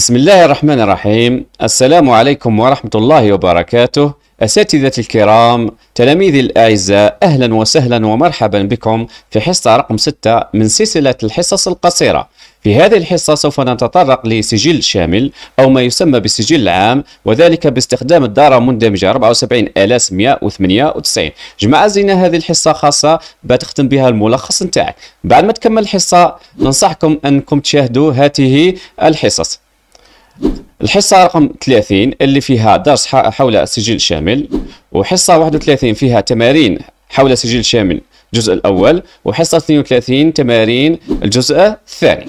بسم الله الرحمن الرحيم السلام عليكم ورحمة الله وبركاته أساتذة الكرام تلاميذي الأعزاء أهلا وسهلا ومرحبا بكم في حصة رقم 6 من سلسلة الحصص القصيرة في هذه الحصة سوف نتطرق لسجل شامل أو ما يسمى بالسجل العام وذلك باستخدام الدارة المندمجة 74198 جمع زينا هذه الحصة خاصة بتختم بها الملخص نتاعك بعد ما تكمل الحصة ننصحكم أنكم تشاهدوا هذه الحصص الحصة رقم 30 اللي فيها درس حول السجل الشامل وحصة 31 فيها تمارين حول السجل الشامل الجزء الأول وحصة 32 تمارين الجزء الثاني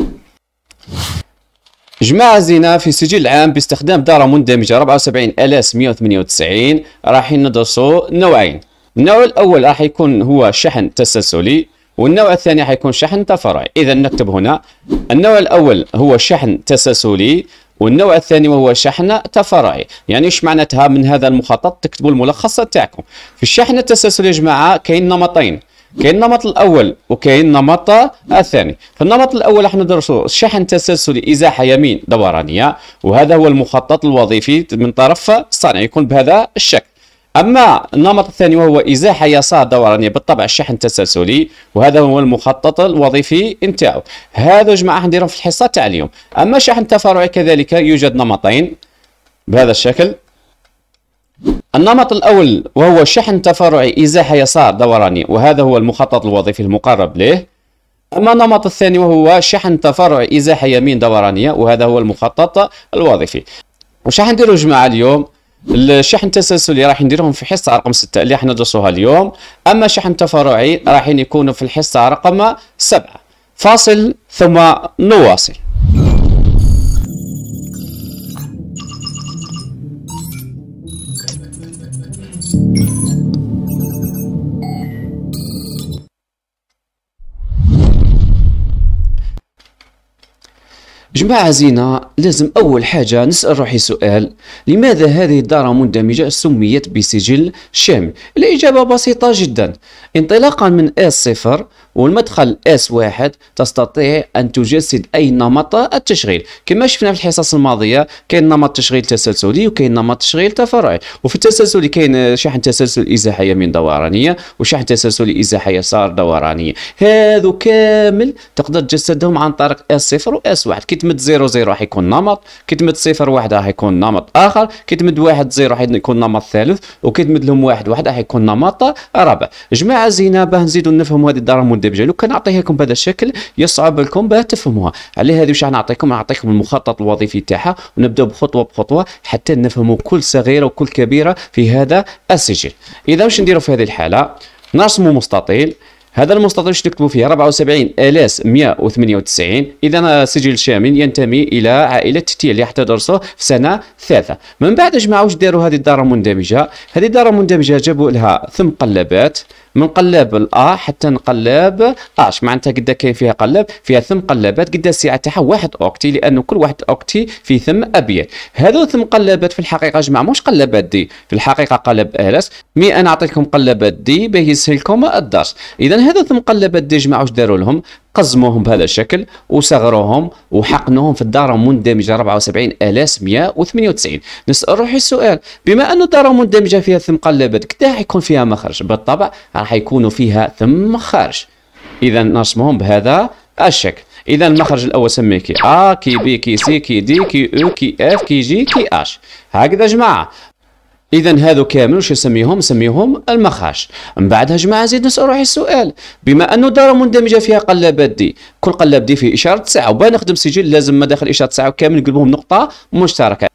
جماعة زينة في سجل عام باستخدام دارة مندمجة 74198 راح ندرسه نوعين النوع الأول راح يكون هو شحن تسلسلي والنوع الثاني حيكون شحن تفرعي إذا نكتب هنا النوع الأول هو شحن تسلسلي والنوع الثاني وهو شحن تفرعي يعني ايش معناتها من هذا المخطط تكتبوا الملخص تاعكم في الشحن التسلسلي يا جماعه كاين نمطين كاين النمط الاول وكاين النمط الثاني في النمط الاول احنا ندرسوا الشحن التسلسلي ازاحه يمين دورانيه وهذا هو المخطط الوظيفي من طرف الصانع يكون بهذا الشكل أما النمط الثاني وهو إزاحة يسار دورانية بالطبع الشحن التسلسلي وهذا هو المخطط الوظيفي نتاعو هذا جماعة نديرهم في الحصة تاع اليوم أما الشحن التفرعي كذلك يوجد نمطين بهذا الشكل النمط الأول وهو شحن تفرعي إزاحة يسار دوراني وهذا هو المخطط الوظيفي المقرب له أما النمط الثاني وهو شحن تفرعي إزاحة يمين دورانية وهذا هو المخطط الوظيفي وش راح نديرو جماعة اليوم الشحن التسلسلي راح نديرهم في حصه رقم 6 اللي راح ندرسوها اليوم اما شحن تفرعي راح يكونوا في الحصه رقم 7 فاصل ثم نواصل جماعة زينة لازم أول حاجة نسأل روحي سؤال لماذا هذه الدارة مندمجة سميت بسجل شامل الإجابة بسيطة جدا انطلاقا من s صفر والمدخل s واحد تستطيع أن تجسد أي نمط التشغيل كما شفنا في الحصص الماضية كاين نمط تشغيل تسلسلي وكاين نمط تشغيل تفرعي وفي التسلسلي كاين شحن تسلسل إزاحية من دورانية وشحن تسلسلي إزاحية يسار دورانية هذو كامل تقدر تجسدهم عن طريق S0 صفر s واحد كي تمد 0 0 راح يكون نمط كي تمد 0 1 راح يكون نمط اخر كي تمد 1 0 راح يكون نمط ثالث وكي تمد لهم 1 1 راح يكون نمط رابع جماعه زينه باه نزيدوا نفهموا هذه الدار المندمجه لو كان نعطيها لكم بهذا الشكل يصعب لكم باه تفهموها على هذه واش نعطيكم نعطيكم المخطط الوظيفي تاعها ونبداو بخطوه بخطوه حتى نفهموا كل صغيره وكل كبيره في هذا السجل اذا واش نديروا في هذه الحاله نرسموا مستطيل هذا المستطيل اللي تكتبوا فيه 198 اذا سجل شامل ينتمي الى عائله حتى درسوا في سنه ثالثه من بعد جمعوا واش داروا هذه الداره المندمجه هذه الداره المندمجه جابوا لها ثم قلبات من قلاب الا حتى نقلاب اش معناتها قد كاين فيها قلاب فيها ثم قلابات قد السعه تاعها واحد اوكتي لانه كل واحد اوكتي في ثم ابيض هذو ثم قلابات في الحقيقه جماعه مش قلابات دي في الحقيقه قلب الاس مي انا نعطيكم قلابات دي باه يسهلكم الدرس اذا هذو ثم قلابات دي جماعه واش داروا لهم قزموهم بهذا الشكل وصغروهم وحقنوهم في الدار مندمجه 74198 نسال روحي السؤال بما انه الدار مندمجه فيها ثم قلبت كدا حيكون فيها مخرج بالطبع راح يكونوا فيها ثم مخارج اذا نرسمهم بهذا الشكل اذا المخرج الاول سميه كي ا كي بي كي سي كي دي كي او كي اف كي جي كي اش هكذا جماعه اذا هذو كامل واش نسميهم نسميهم المخاش من بعدها جماعه زيد نسال روحي السؤال بما انه دار مندمجه فيها قلابات دي كل قلاب دي فيه اشاره ساعه وبان نخدم سجل لازم ما داخل اشاره ساعه كامل نقلبهم نقطه مشتركه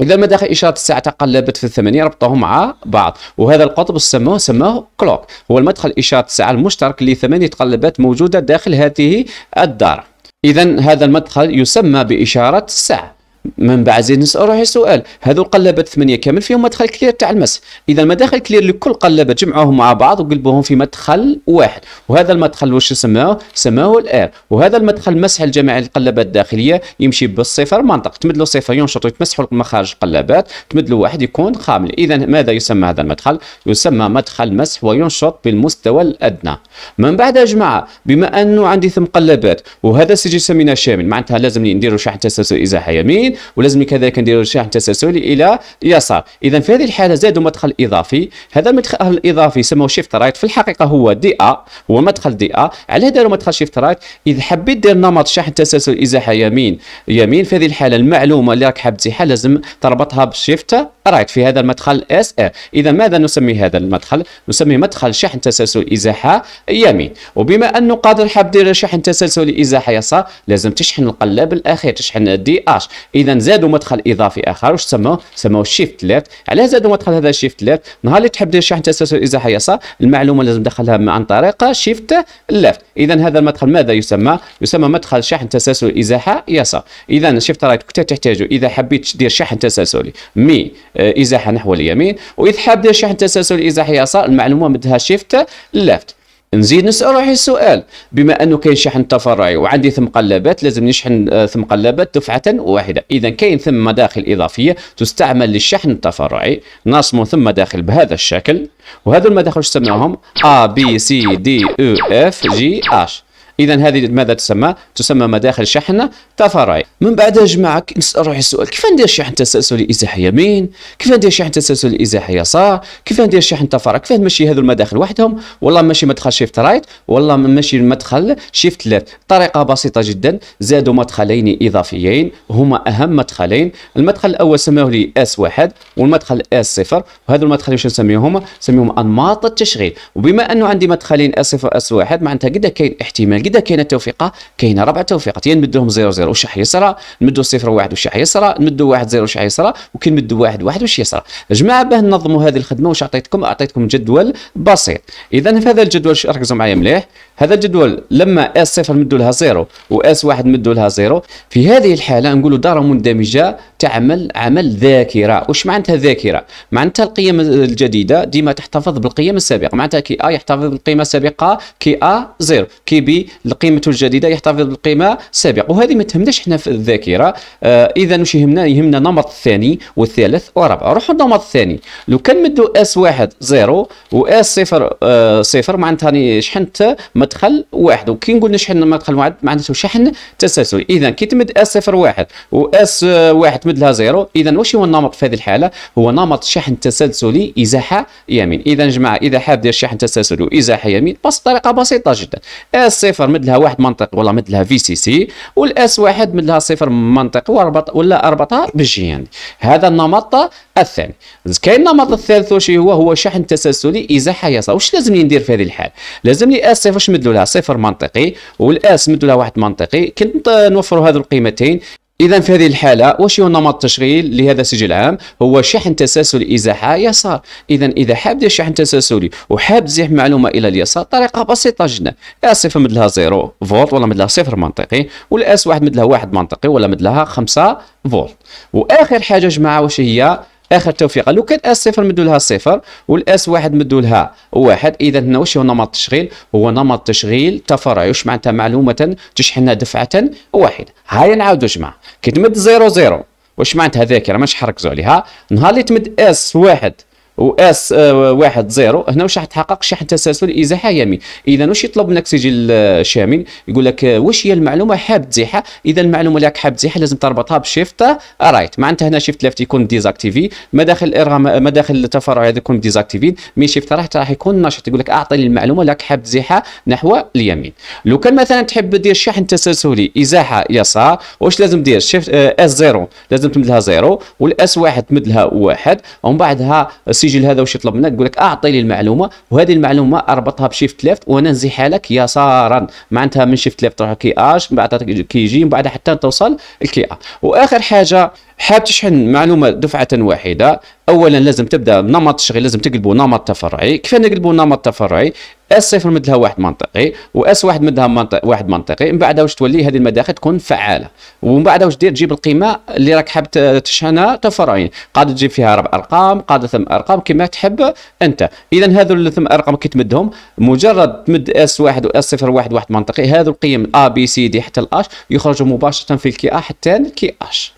اذا مداخل اشاره الساعه تقلبت في الثمانيه ربطوهم مع بعض وهذا القطب سموه سموه كلوك هو المدخل اشاره الساعه المشترك اللي ثمانية قلابات موجوده داخل هذه الدار اذا هذا المدخل يسمى باشاره الساعه من بعد زيد نسال روحي سؤال هذو قلبت ثمانيه كامل فيهم مدخل كلير تاع المسح اذا مداخل كلير لكل قلابه جمعوهم مع بعض وقلبوهم في مدخل واحد وهذا المدخل واش سماه سماه الار وهذا المدخل مسح الجماعي القلبه الداخليه يمشي بالصفر منطق تمد له صفر ينشط ويتمسحوا مخارج القلبات تمد له واحد يكون خامل اذا ماذا يسمى هذا المدخل يسمى مدخل مسح وينشط بالمستوى الادنى من بعد يا جماعه بما انه عندي ثم قلبات وهذا سجل سمينا شامل معناتها لازم ندير شحن تسلسل ازاحه يمين ولازم كذلك نديروا الشاحن تسلسلي الى اليسار اذا في هذه الحاله زادوا مدخل اضافي هذا المدخل الاضافي يسموه شيفت رايت في الحقيقه هو دي ا هو مدخل دي ا علاه داروا مدخل شيفت رايت اذا حبيت دير نمط شحن تسلسل ازاحه يمين يمين في هذه الحاله المعلومه اللي راك حاب تزيحها لازم تربطها بشيفت رايت في هذا المدخل اس ار اذا ماذا نسمي هذا المدخل نسميه مدخل شحن تسلسل ازاحه يمين وبما انه قادر حاب دير شحن تسلسل ازاحه يسار لازم تشحن القلاب الاخير تشحن دي اش اذا زادوا مدخل اضافي اخر واش سموه سموه شيفت ليفت علاه زادوا مدخل هذا شيفت ليفت نهار اللي تحب دير شحن تسلسل الازاحه يسار المعلومه لازم تدخلها عن طريق شيفت ليفت اذا هذا المدخل ماذا يسمى يسمى مدخل شحن تسلسل الازاحه يسار اذا شيفت رايت كنت تحتاجه اذا حبيت دير شحن تسلسلي مي ازاحه نحو اليمين واذا حاب دير شحن تسلسل ازاحه يسار المعلومه مدها شيفت ليفت نزيد نسال روحي السؤال بما انه كاين شحن تفرعي وعندي ثم قلابات لازم نشحن آه، ثم قلابات دفعه واحده اذا كاين ثم مداخل اضافيه تستعمل للشحن التفرعي نصمو ثم مداخل بهذا الشكل وهذو المداخل شو ا بي سي دي او اف جي اش اذا هذه ماذا تسمى تسمى مداخل شحن تفرعي من بعدها جماعه نسال روحي السؤال كيف ندير شحن تسلسلي ازاحه يمين كيف ندير شحن تسلسلي ازاحه يسار كيف ندير شحن تفرع كيف نمشي هذو المداخل وحدهم والله ماشي مدخل شيفت رايت والله ماشي مدخل شيفت ليفت طريقه بسيطه جدا زادوا مدخلين اضافيين هما اهم مدخلين المدخل الاول سموه لي اس واحد والمدخل اس صفر وهذو المدخلين شنو نسميهم نسميهم انماط التشغيل وبما انه عندي مدخلين اس صفر اس واحد معناتها قد كاين احتمال كدا كاينه توفيقه كاينه ربع توفيقات يا نمدوهم 0 0 واش يسرى نمدو 0 1 واش يسرى نمدو 1 0 واش يسرى وكي نمدو 1 1 وش يسرى جماعه باه ننظموا هذه الخدمه واش عطيتكم عطيتكم جدول بسيط اذا في هذا الجدول ركزوا معايا مليح هذا الجدول لما اس 0 نمدو لها 0 واس 1 نمدو لها 0 في هذه الحاله نقولوا دار مندمجه تعمل عمل ذاكره واش معناتها ذاكره معناتها القيم الجديده ديما تحتفظ بالقيم السابقه معناتها كي ا يحتفظ بالقيمه السابقه كي ا 0 كي بي القيمة الجديده يحتفظ بالقيمه السابقه وهذه ما تهمناش احنا في الذاكره آه اذا واش يهمنا يهمنا النمط الثاني والثالث والرابع نروحوا النمط الثاني لو كان مدوا اس واحد زيرو واس صفر آه صفر معناتها شحنت مدخل واحد وكي نقول نشحن مدخل واحد معناته شحن تسلسلي اذا كي تمد اس صفر واحد واس واحد تمد لها زيرو اذا واش هو النمط في هذه الحاله هو نمط شحن تسلسلي ازاحه يمين اذا جماعه اذا حاب دير شحن تسلسلي وازاحه يمين بس طريقه بسيطه جدا اس صفر صفر مد لها واحد منطق ولا مد لها في سي سي والاس واحد مد لها صفر منطق واربط ولا اربطها بالجي يعني هذا النمط الثاني كاين النمط الثالث واش هو هو شحن تسلسلي ازاحه يسار واش لازم ندير في هذه الحال لازم لي اس صفر نمد لها صفر منطقي والاس نمد لها واحد منطقي كنت نوفروا هذو القيمتين اذا في هذه الحاله واش هو نمط التشغيل لهذا السجل العام هو شحن تسلسلي ازاحه يسار اذا اذا حاب دير شحن تسلسلي وحاب تزيح معلومه الى اليسار طريقه بسيطه جدا صفر مدلها زيرو فولت ولا مدلها صفر منطقي والاس واحد مدلها واحد منطقي ولا مدلها خمسة فولت واخر حاجه جماعه واش هي اخر توفيقه لو كان اس صفر مدوا لها صفر والاس واحد مدوا لها واحد اذا هنا واش هو نمط التشغيل هو نمط تشغيل تفرعي واش معناتها معلومه تشحنها دفعه واحده هاي نعاودوا جماعه كي تمد زيرو زيرو واش معناتها ذاكره ما حركزوا عليها نهار اللي تمد اس واحد و اس آه، واحد زيرو هنا واش راح تحقق شحن تسلسل ازاحه يمين اذا واش يطلب منك سجل شامل يقول لك آه، واش هي المعلومه حاب تزيحها اذا المعلومه اللي راك حاب تزيحها لازم تربطها بشيفت رايت معناتها هنا شيفت ليفت يكون ديزاكتيفي مداخل الارغام مداخل التفرع هذا يكون ديزاكتيفي مي شيفت رايت راح يكون نشط يقول لك اعطي لي المعلومه اللي راك حاب تزيحها نحو اليمين لو كان مثلا تحب دير شحن تسلسلي ازاحه يسار واش لازم دير شيفت اس آه، زيرو لازم تمد لها زيرو والاس واحد لها واحد ومن بعدها السجل هذا واش يطلب منك يقول لك اعطيني المعلومه وهذه المعلومه اربطها بشيفت ليفت وانا نزيحها لك يسارا معناتها من شيفت ليفت تروح كي اش من بعد كي جي من بعد حتى توصل الكي ا واخر حاجه حاب تشحن معلومه دفعه واحده اولا لازم تبدا بنمط تشغيل لازم تقلبوا نمط تفرعي كيف نقلبوا نمط تفرعي اس صفر مدلها واحد منطقي واس واحد مدلها منطق واحد منطقي من بعد واش تولي هذه المداخل تكون فعاله ومن بعد واش دير تجيب القيمه اللي راك حاب تشحنها تفرعي قاد تجيب فيها ربع ارقام قاد ثم ارقام كما تحب انت اذا هذو الثم ارقام كي تمدهم مجرد تمد اس واحد واس صفر واحد واحد منطقي هذو القيم ا بي سي دي حتى الاش يخرجوا مباشره في الكي ا حتى الكي اش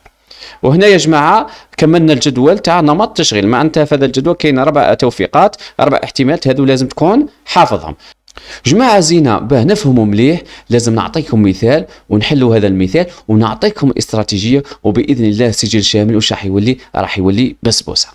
وهنا يا جماعه كملنا الجدول تاع نمط التشغيل معناتها في هذا الجدول كاين اربع توفيقات اربع احتمالات هذو لازم تكون حافظهم جماعة زينة باه نفهموا مليح لازم نعطيكم مثال ونحلوا هذا المثال ونعطيكم استراتيجية وبإذن الله سجل شامل وش راح يولي راح يولي بسبوسة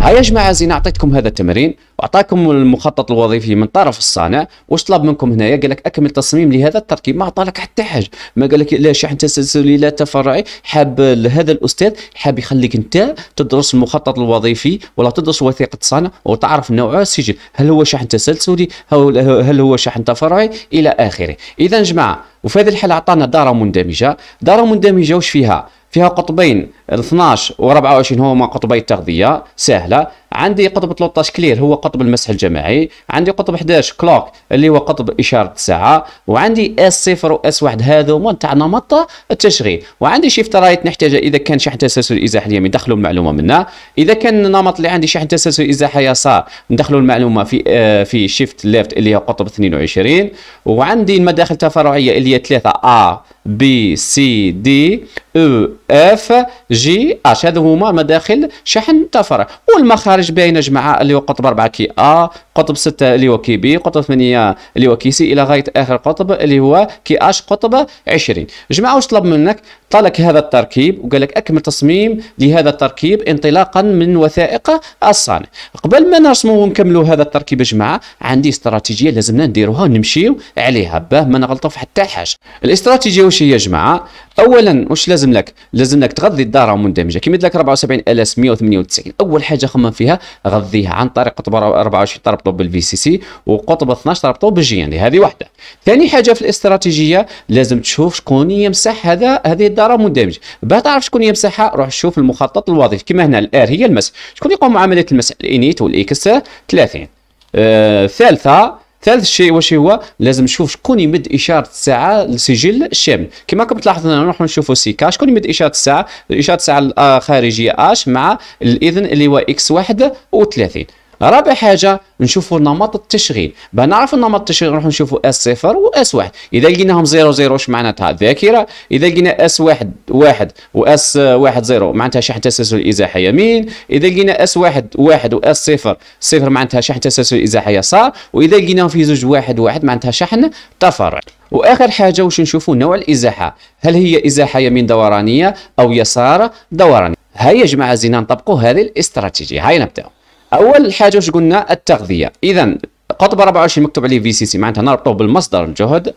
ها يا جماعه زين اعطيتكم هذا التمرين واعطاكم المخطط الوظيفي من طرف الصانع واش طلب منكم هنايا قال لك اكمل تصميم لهذا التركيب ما لك حتى حاجه ما قال لك لا شحن تسلسلي لا تفرعي حاب هذا الاستاذ حاب يخليك انت تدرس المخطط الوظيفي ولا تدرس وثيقه الصانع وتعرف نوع السجل هل هو شحن تسلسلي هل هو شحن تفرعي الى اخره اذا جماعه وفي هذه الحاله اعطانا داره مندمجه داره مندمجه وش فيها فيها قطبين 12 و24 هما قطبي التغذية سهلة عندي قطب 13 كلير هو قطب المسح الجماعي عندي قطب 11 كلوك اللي هو قطب اشاره الساعه وعندي اس 0 واس 1 هذا هما تاع نمط التشغيل وعندي شيفت رايت نحتاجه اذا كان شحن تسلسل ازاحي اليمين ندخلوا المعلومه منه اذا كان النمط اللي عندي شحن تسلسل ازاحي يسار ندخلوا المعلومه في آه في شيفت ليفت اللي هو قطب 22 وعندي المداخل التفرعيه اللي هي 3 ا بي سي دي او اف جي اش هذو هما مداخل شحن تفرع والمخارج خارج بها يا جماعه اللي هو قطب 4 كي ا آه. قطب 6 اللي هو كي بي قطب 8 اللي هو كي سي الى غايه اخر قطب اللي هو كي اش قطب 20 جماعه واش طلب منك طالك هذا التركيب وقال لك اكمل تصميم لهذا التركيب انطلاقا من وثائق الصانع قبل ما نرسموا ونكملوا هذا التركيب يا جماعه عندي استراتيجيه لازمنا نديروها ونمشيو عليها باه ما نغلطوا في حتى حاجه الاستراتيجيه واش هي يا جماعه اولا واش لازم لك لازم لك تغذي الداره مندمجه كيما لك 74198 اول حاجه خمم فيها غذيها عن طريق 24 طرب ربطوه بالفي سي سي وقطب 12 بالجي ان هذه واحده ثاني حاجه في الاستراتيجيه لازم تشوف شكون يمسح هذا هذه الداره مندمج باه تعرف شكون يمسحها روح شوف المخطط الوظيفي كما هنا الار هي المسح شكون يقوم عمليه المسح الانيت والاكس 30 آه ثالثه ثالث شيء واش هو لازم نشوف شكون يمد اشاره الساعه للسجل الشامل كما راكم تلاحظوا نروحوا نشوفوا سي كا شكون يمد اشاره الساعه اشاره الساعه الخارجيه اش مع الاذن اللي هو اكس 31 رابع حاجه نشوفوا نمط التشغيل باه نعرفوا نمط التشغيل نروحوا نشوفوا اس 0 واس 1 اذا لقيناهم 0 0 واش معناتها ذاكره اذا لقينا اس 1 1 واس 1 0 معناتها شحن تسلسل الازاحه يمين اذا لقينا اس 1 1 واس 0 0 معناتها شحن تسلسل الازاحه يسار واذا لقيناهم في زوج 1 1 معناتها شحن تفرع واخر حاجه واش نشوفوا نوع الازاحه هل هي ازاحه يمين دورانيه او يسار دورانيه هيا يا جماعه زينا نطبقوا هذه الاستراتيجيه هاي نبداو اول حاجه واش قلنا التغذيه اذا قطب 24 مكتوب عليه في سي سي معناتها نربطوه بالمصدر الجهد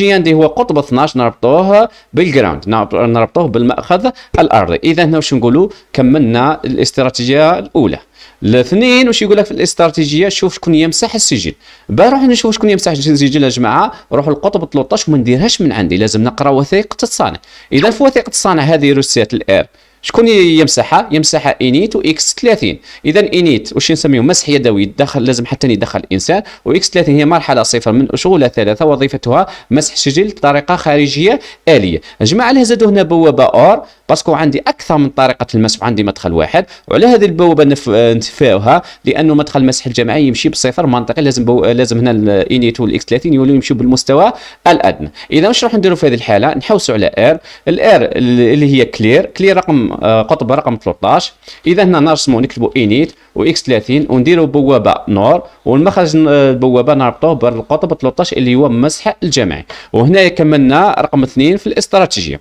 ان دي هو قطب 12 نربطوه بالجراوند نربطوه بالمأخذ الأرضي إذا هنا واش نقولوا كملنا الاستراتيجية الأولى الاثنين واش يقول لك في الاستراتيجيه شوف شكون يمسح السجل بروح نشوف شكون يمسح السجل يا جماعه روح للقطب 13 وما نديرهاش من عندي لازم نقرا وثيقه الصانع اذا في وثيقه الصانع هذه روسيات الار شكون يمسحها يمسحها انيت واكس 30 اذا انيت واش نسميو مسح يدوي الدخل لازم حتى يدخل الانسان واكس 30 هي مرحله صفر من شغله ثلاثه وظيفتها مسح سجل بطريقه خارجيه اليه جماعه اللي زادوا هنا بوابه اور باسكو عندي اكثر من طريقه المسح عندي مدخل واحد وعلى هذه البوابه نتفاوها لانه مدخل المسح الجماعي يمشي بصفر منطقي لازم بو... لازم هنا الانيت والاكس 30 يوليو يمشيو بالمستوى الادنى اذا واش راح نديروا في هذه الحاله نحوسوا على ار الار اللي هي كلير كلير رقم آه، قطب رقم 13 اذا هنا نرسموا نكتبوا انيت واكس 30 ونديروا بوابه نور والمخرج البوابه آه، نربطوه بالقطب 13 اللي هو المسح الجماعي وهنا كملنا رقم 2 في الاستراتيجيه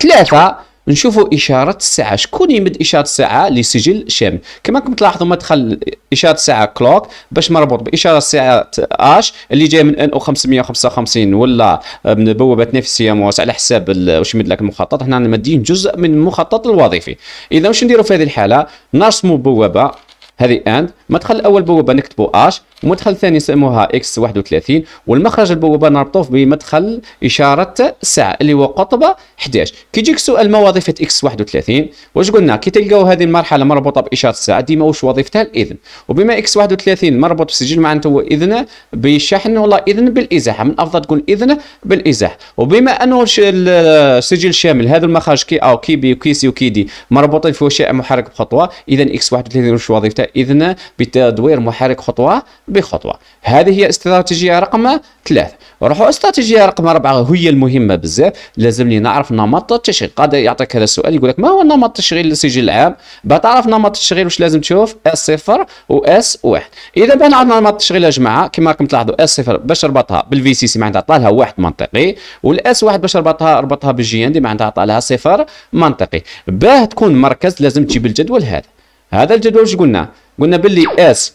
ثلاثه نشوفوا اشاره الساعه شكون يمد اشاره الساعه لسجل شامل كما راكم تلاحظوا مدخل اشاره الساعه كلوك باش مربوط باشاره الساعه اش اللي جايه من ان او 555 ولا من بوابه نفسيه موس على حساب واش يمد لك المخطط هنا مدين جزء من المخطط الوظيفي اذا واش نديروا في هذه الحاله نرسموا بوابه هذه اند مدخل اول بوابه نكتبوا اش ومدخل ثاني يسموها اكس 31 والمخرج البوابه نربطوه بمدخل اشاره الساعه اللي هو قطبه 11 كي يجيك سؤال ما وظيفه اكس 31 واش قلنا كي تلقاو هذه المرحله مربوطه باشاره الساعه ديما واش وظيفتها الاذن وبما اكس 31 مربوط بالسجل معناته هو اذن بالشحن ولا اذن بالازاحه من افضل تقول اذن بالازاحه وبما انه السجل شامل هذا المخرج كي او كي بي وكي سي وكي دي مربوطين في وشاء محرك بخطوه اذا اكس 31 واش وظيفتها اذن بتدوير محرك خطوه بخطوه هذه هي استراتيجيه رقم ثلاثه روحوا استراتيجيه رقم اربعه هي المهمه بزاف لازم لي نعرف نمط التشغيل قد يعطيك هذا السؤال يقول لك ما هو نمط التشغيل للسجل العام تعرف نمط التشغيل واش لازم تشوف اس صفر واس واحد اذا بان عندنا نمط التشغيل يا جماعه كما راكم تلاحظوا اس صفر باش ربطها بالفي سي سي معناتها عطى لها واحد منطقي والاس واحد باش ربطها ربطها بالجي ان دي معناتها عطى لها صفر منطقي باه تكون مركز لازم تجيب الجدول هذا هذا الجدول واش قلنا قلنا باللي اس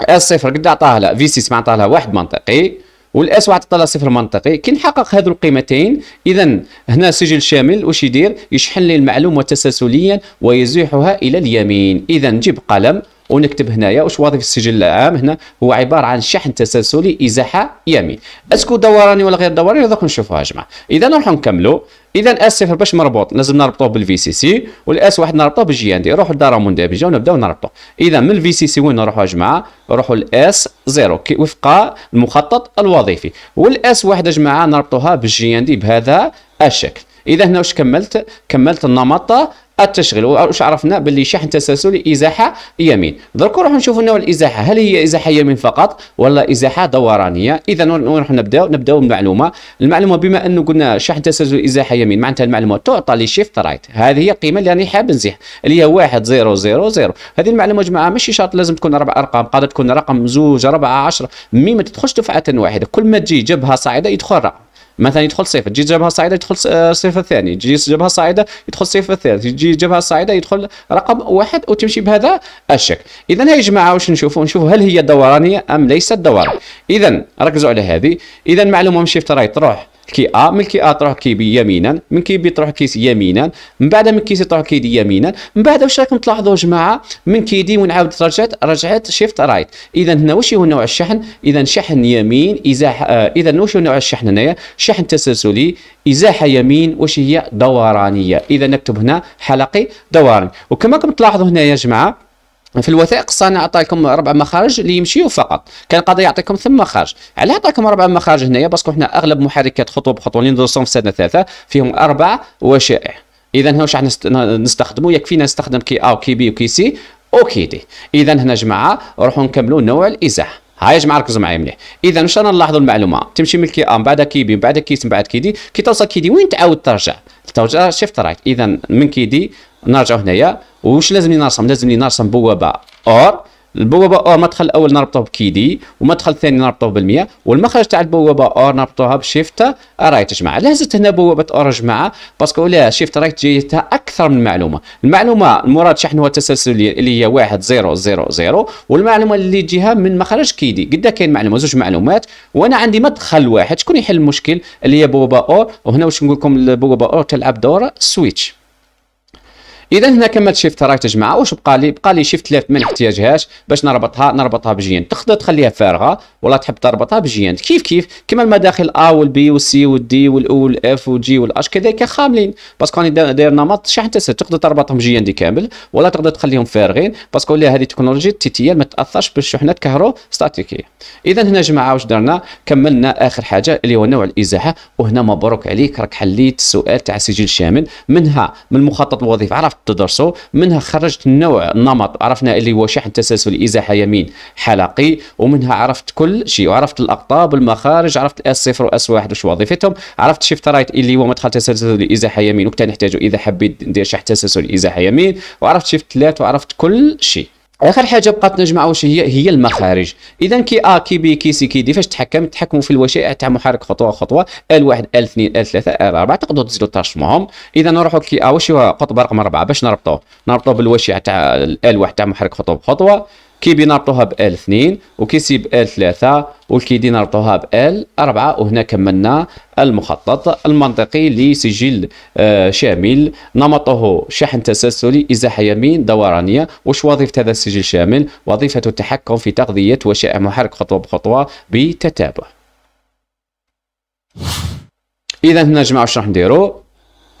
اس صفر قد عطاها لها في 6 عطاه لها واحد منطقي والاس واحد لها صفر منطقي كي نحقق هذو القيمتين اذا هنا سجل شامل واش يدير يشحن لي المعلومه تسلسليا ويزيحها الى اليمين اذا نجيب قلم ونكتب هنايا واش واضح في السجل العام هنا هو عباره عن شحن تسلسلي ازاحه يمين اسكو دوراني ولا غير دوراني دوك نشوفوها يا جماعه اذا نروحو نكملو اذا اس صفر باش مربوط لازم نربطوه بالفي سي سي والاس واحد نربطوه بالجي ان دي نروحو للداره مندمجه ونبداو نربطوه اذا من الفي سي سي وين نروحو يا جماعه نروحو الاس زيرو وفق المخطط الوظيفي والاس واحد يا جماعه نربطوها بالجي ان دي بهذا الشكل اذا هنا واش كملت كملت النمط التشغيل واش عرفنا باللي شحن تسلسلي ازاحه يمين درك نروحو نشوفوا نوع الازاحه هل هي ازاحه يمين فقط ولا ازاحه دورانيه اذا نروح نبداو نبداو بمعلومه المعلومه بما انه قلنا شحن تسلسلي ازاحه يمين معناتها المعلومه تعطى لشيفت رايت هذه هي القيمه اللي راني حاب نزيح اللي هي 1 0 0 0 هذه المعلومه يا جماعه ماشي شرط لازم تكون اربع ارقام قد تكون رقم زوج 4 10 مي ما تدخلش دفعه واحده كل ما تجي جبهه صاعده يدخل رقم مثلا يدخل صفر تجي جبهه صاعده يدخل صفر آه، ثاني تجي جبهه صاعده يدخل صفر ثالث تجي جبهه صاعده يدخل رقم واحد وتمشي بهذا الشكل اذا هاي جماعه واش نشوفوا نشوفوا هل هي دورانيه ام ليست دورانيه اذا ركزوا على هذه اذا معلومه من شيفت رايت تروح كي ا من كي ا تروح كي بي يمينا من كي بي تروح كيس يمينا من بعد من سي تروح كيدي يمينا من بعد واش راكم تلاحظوا جماعه من كيدي ونعاود رجعت رجعت شيفت رايت اذا هنا واش هو نوع الشحن اذا شحن يمين ازاحه آه، اذا واش هو نوع الشحن هنايا شحن تسلسلي ازاحه يمين واش هي دورانيه اذا نكتب هنا حلقي دوراني وكما راكم تلاحظوا هنا يا جماعه في الوثائق الصانع عطى لكم ربع مخارج اللي يمشيو فقط كان قاضي يعطيكم ثم مخارج علاه عطاكم ربع مخارج هنايا باسكو حنا اغلب محركات خطوه بخطوه اللي ندرسهم في سنه ثلاثه فيهم اربع وشائع اذا هنا واش راح نستخدموا يكفينا نستخدم كي ا وكي بي وكي سي اوكي دي اذا هنا جماعه نروحوا نكملوا نوع الازاح هاي يا جماعه ركزوا معايا مليح اذا واش انا نلاحظوا المعلومه تمشي من كي ا من بعد كي بي من بعد كي من بعد كي دي كي توصل كي دي وين تعاود ترجع ترجع شيفت رايت اذا من كي دي نرجعو هنايا واش لازم لي نرسم لازم لي نرسم بوابه اور البوابه اور المدخل الاول نربطوه بكيدي والمدخل الثاني نربطوه بالمية والمخرج تاع البوابه اور نربطوها بشيفت آه، رايت جماعه لازمت هنا بوابه اور جماعه باسكو لا شيفت رايت جايتها اكثر من معلومه المعلومه المراد شحنها التسلسلي اللي هي 1 0 0 0 والمعلومه اللي تجيها من مخرج كيدي قدا كاين معلومه زوج معلومات وانا عندي مدخل واحد شكون يحل المشكل اللي هي بوابه اور وهنا واش نقول لكم البوابه اور تلعب دور سويتش اذا هنا كملت شيفت راك تجمع واش بقى لي بقى لي شيفت ليفت ما نحتاجهاش باش نربطها نربطها بجين تقدر تخليها فارغه ولا تحب تربطها بجين كيف كيف كما المداخل A والبي والسي والدي والاو والاف والجي والاش كذلك خاملين باسكو راني داير نمط شحن تسهل تقدر تربطهم جيان دي كامل ولا تقدر تخليهم فارغين باسكو لا هذه تكنولوجي تي ما تاثرش بالشحنات كهرو ستاتيكيه اذا هنا جماعه واش درنا كملنا اخر حاجه اللي هو نوع الازاحه وهنا مبروك عليك راك حليت السؤال تاع السجل الشامل منها من المخطط الوظيفي عرفت تدرسو منها خرجت النوع النمط عرفنا اللي هو شحن تسلسل ازاحه يمين حلقي ومنها عرفت كل شيء وعرفت الاقطاب والمخارج عرفت اس صفر واس واحد وش وظيفتهم عرفت شيفت رايت اللي هو مدخل تسلسل ازاحه يمين وكتا نحتاجه اذا حبيت ندير شحن تسلسل ازاحه يمين وعرفت شيفت ثلاث وعرفت كل شيء اخر حاجه بقات نجمع واش هي هي المخارج اذا كي ا كي بي كي سي كي دي فاش تحكم تحكموا في الوشائع تاع محرك خطوه خطوه ال1 ال2 ال3 ال4 تقدروا تزيدوا ترشموهم اذا نروحوا كي ا واش هو قطب رقم 4 باش نربطوه نربطوه بالوشيع تاع ال1 تاع محرك خطوه بخطوه كيبي نربطوها ب ال 2 وكيسي ب 3 والكيدي نربطوها ب ال 4 وهنا كملنا المخطط المنطقي لسجل آه، شامل نمطه شحن تسلسلي إزاحة يمين دورانية وش وظيفة هذا السجل الشامل وظيفة التحكم في تغذية وشائع محرك خطوة بخطوة بتتابع إذا هنا جماعة واش راح نديرو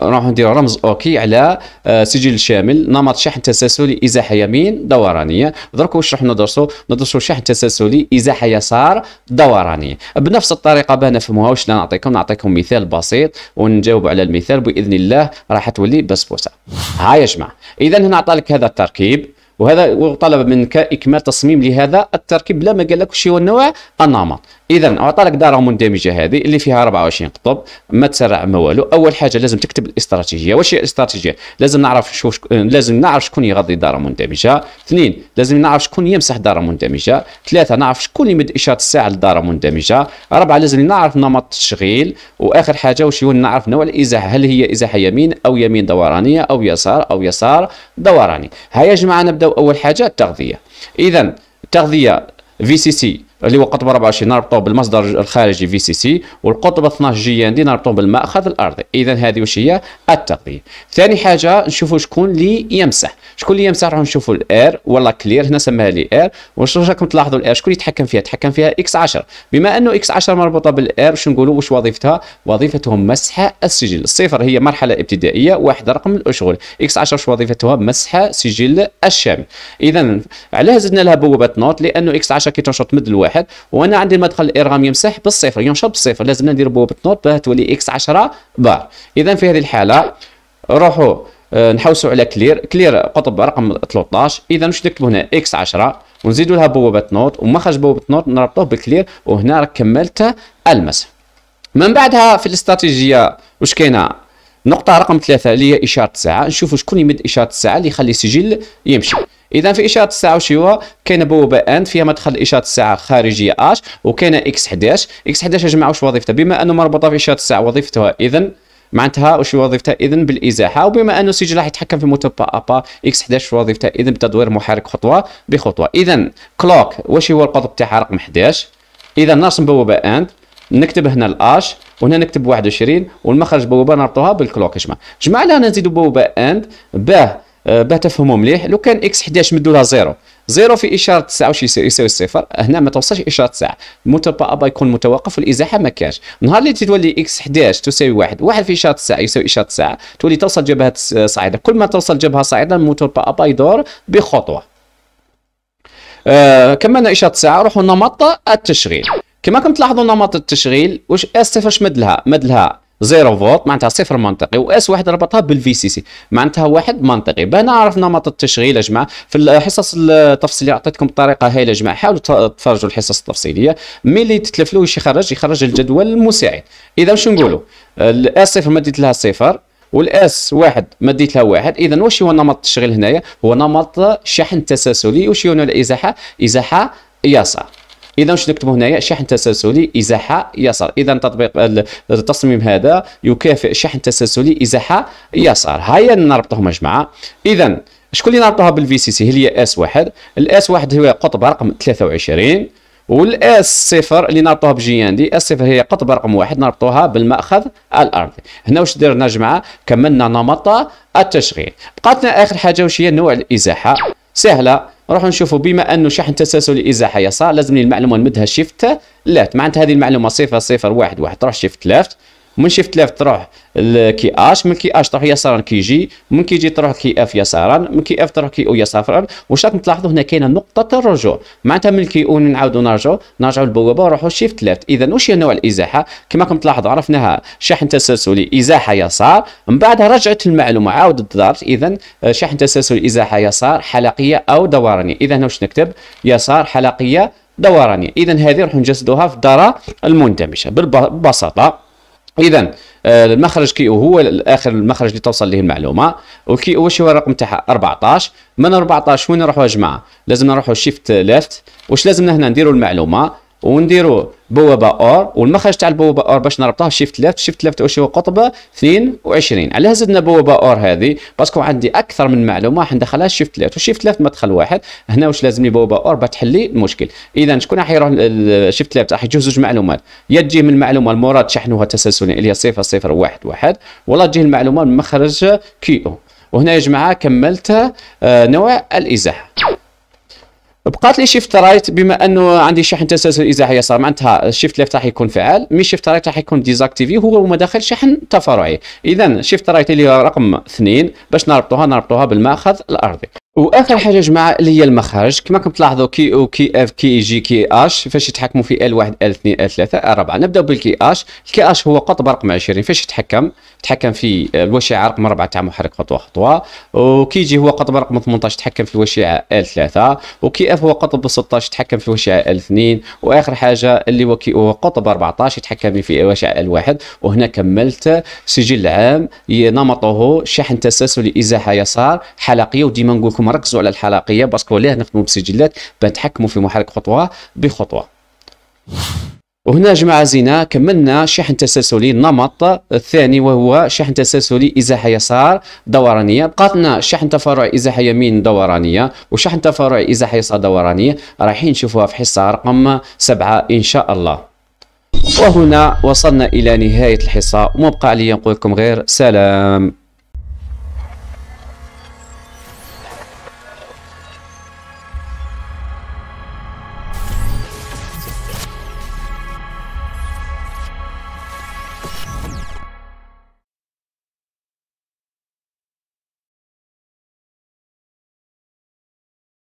راح نديرو رمز اوكي على آه، سجل شامل نمط شحن تسلسلي ازاحه يمين دورانيه درك واش راح ندرسو ندرسو شحن تسلسلي ازاحه يسار دورانيه بنفس الطريقه باه نفهموها واش نعطيكم نعطيكم مثال بسيط ونجاوب على المثال باذن الله راح تولي بسبوسه ها يا جماعه اذا هنا عطالك هذا التركيب وهذا وطلب منك اكمال تصميم لهذا التركيب لا ما قالكش هو النوع النمط اذا اعطالك داره مندمجه هذه اللي فيها 24 قطب ما تسرع ما والو اول حاجه لازم تكتب الاستراتيجيه واش هي الاستراتيجيه لازم نعرف شو شك... لازم نعرف شكون يغذي داره مندمجه اثنين لازم نعرف شكون يمسح داره مندمجه ثلاثه نعرف شكون يمد اشاره الساعه لداره مندمجه اربعه لازم نعرف نمط التشغيل واخر حاجه واش هو نعرف نوع الازاحه هل هي ازاحه يمين او يمين دورانيه او يسار او يسار دوراني هيا يا جماعه نبداو اول حاجه التغذيه اذا التغذيه في سي سي اللي هو قطب 24 نربطوه بالمصدر الخارجي في سي سي والقطب 12 جي ان دي نربطوه بالمأخذ الارضي اذا هذه واش هي التغذيه ثاني حاجه نشوفوا شكون اللي يمسح شكون اللي يمسح راح نشوفوا الاير ولا كلير هنا سماها لي اير واش راكم تلاحظوا الاير شكون يتحكم فيها يتحكم فيها اكس 10 بما انه اكس 10 مربوطه بالاير واش نقولوا واش وظيفتها وظيفتها مسح السجل الصفر هي مرحله ابتدائيه واحد رقم الاشغال اكس 10 واش وظيفتها مسح سجل الشامل اذا علاه زدنا لها بوابه نوت لانه اكس 10 كي تنشط مد الواحد. واحد وانا عندي المدخل الارغام يمسح بالصفر ينشط بالصفر لازمنا ندير بوابه نوت باه تولي اكس 10 بار اذا في هذه الحاله نروحوا آه، نحوسوا على كلير كلير قطب رقم 13 اذا واش نكتب هنا اكس 10 ونزيدوا لها بوابه نوت وما خرج بوابه نوت نربطوه بكلير وهنا راك كملت المسح من بعدها في الاستراتيجيه واش كاينه النقطه رقم ثلاثه اللي هي اشاره الساعه نشوفوا شكون يمد اشاره الساعه اللي يخلي السجل يمشي اذا في اشاره الساعه وش هو كاينه بوابه اند فيها مدخل اشاره الساعه خارجيه اش وكاينه اكس 11 اكس 11 يا جماعه واش وظيفتها بما انه مربوطه في اشاره الساعه وظيفتها اذا معناتها واش وظيفتها اذا بالازاحه وبما انه السجل راح يتحكم في موتور با اكس 11 وظيفتها اذا بتدوير محرك خطوه بخطوه اذا كلوك واش هو القطب تاعها رقم 11 اذا نرسم بوابه اند نكتب هنا الاش وهنا نكتب 21 والمخرج بوابه نربطوها بالكلوك يا جماعه لها نزيدو بوابه اند باه باه تفهموا مليح لو كان اكس 11 مدوا لها زيرو زيرو في اشاره الساعه واش يساوي الصفر هنا ما توصلش اشاره الساعه الموتور با يكون متوقف والازاحه ما كانش نهار اللي تولي اكس 11 تساوي واحد واحد في اشاره الساعه يساوي اشاره الساعه تولي توصل جبهه آه، صاعده كل ما توصل جبهه صاعده الموتور با يدور بخطوه آه كملنا اشاره الساعه روحوا نمط التشغيل كما كنت تلاحظوا نمط التشغيل واش اس صفر اش مد لها مد لها زيرو فولت معناتها صفر منطقي واس واحد ربطها بالفي سي سي معناتها واحد منطقي بان عرف نمط التشغيل يا جماعه في الحصص التفصيليه عطيتكم الطريقه هايله يا جماعه حاولوا تفرجوا الحصص التفصيليه ملي تتلفلو واش يخرج يخرج الجدول المساعد اذا واش نقولوا الاس صفر مديت لها صفر والاس واحد مديت لها واحد اذا واش هو نمط التشغيل هنايا هو نمط شحن تسلسلي واش هو الازاحه ازاحه يسار اذا واش نكتبوا هنايا شحن تسلسلي ازاحه يسار اذا تطبيق التصميم هذا يكافئ شحن تسلسلي ازاحه يسار هيا نربطهم يا جماعه اذا شكون اللي نربطوها بالفي سي سي هي اس واحد الاس واحد هو قطب رقم 23 والاس صفر اللي نربطوها بجي ان دي اس صفر هي قطب رقم واحد نربطوها بالمأخذ الارضي هنا واش درنا يا جماعه كملنا نمط التشغيل بقاتنا اخر حاجه واش هي نوع الازاحه سهله نروحوا نشوفوا بما انه شحن تسلسلي ازاحه يسار لازم المعلومه نمدها شيفت ليفت معناتها هذه المعلومه صفر صفر واحد واحد تروح شيفت ليفت من شيفت ليفت تروح كي اش من كي اش تروح يسارا كي جي من كي جي تروح كي اف يسارا من كي اف تروح كي او يسارا واش راكم تلاحظوا هنا كاينه نقطه الرجوع معناتها من كي او نعاودوا نرجعوا نرجعوا للبوابه ونروحوا شيفت ليفت اذا واش هي نوع الازاحه كما راكم تلاحظوا عرفناها شحن تسلسلي ازاحه يسار من بعدها رجعت المعلومه عاودت ضربت اذا شحن تسلسلي ازاحه يسار حلقيه او دوراني اذا هنا واش نكتب يسار حلقيه دورانيه اذا هذه راح نجسدوها في الداره المندمجه ببساطه اذا آه، المخرج كي او هو الاخر المخرج اللي توصل ليه المعلومه وكي او هو الرقم تاعها 14 من 14 وين نروحوا يا جماعه لازم نروحوا شيفت ليفت واش لازمنا هنا نديروا المعلومه ونديروا بوابه اور والمخرج تاع البوابه اور باش نربطها شيفت ليفت شيفت ليفت واش هو قطب 22 علاه زدنا بوابه اور هذه باسكو عندي اكثر من معلومه راح ندخلها شيفت ليفت وشيفت ليفت مدخل واحد هنا واش لازم لي بوابه اور باش تحلي المشكل اذا شكون راح يروح شيفت ليفت راح يجوز زوج معلومات يا تجيه من المعلومه المراد شحنها تسلسليا اللي هي واحد ولا تجيه المعلومه من مخرج كي او وهنا يا جماعه كملت آه، نوع الازاحه بقات لي شيفت رايت بما انه عندي شحن تسلسل ازاحيه صار معناتها الشيفت ليفت راح يكون فعال مي شيفت رايت راح يكون ديزاكتيفي هو مداخل شحن تفرعي اذا شيفت رايت اللي هو رقم اثنين باش نربطوها نربطوها بالماخذ الارضي واخر حاجه جماعه اللي هي المخارج كما كنت تلاحظوا كي او كي اف كي جي كي اش فاش يتحكموا في ال 1 ال 2 ال 3 آه، ال 4 نبداو بالكي اش الكي اش هو قطب رقم 20 فاش يتحكم يتحكم في آه، الوشيعه رقم 4 تاع محرك خطوه خطوه وكي جي هو قطب رقم 18 يتحكم في الوشيعه ال 3 وكي اف هو قطب 16 يتحكم في الوشيعه ال 2 واخر حاجه اللي هو كي او قطب 14 يتحكم في الوشيعه ال 1 وهنا كملت سجل عام نمطه شحن تسلسلي ازاحه يسار حلقيه وديما نقول لكم راكم ركزوا على الحلقيه باسكو ليه نخدموا بسجلات بنتحكموا في محرك خطوه بخطوه وهنا جماعة زينة كملنا شحن تسلسلي النمط الثاني وهو شحن تسلسلي إزاحة يسار دورانية بقات لنا شحن تفرع إزاحة يمين دورانية وشحن تفرع إزاحة يسار دورانية رايحين نشوفوها في حصة رقم سبعة إن شاء الله وهنا وصلنا إلى نهاية الحصة وما بقى عليا نقول لكم غير سلام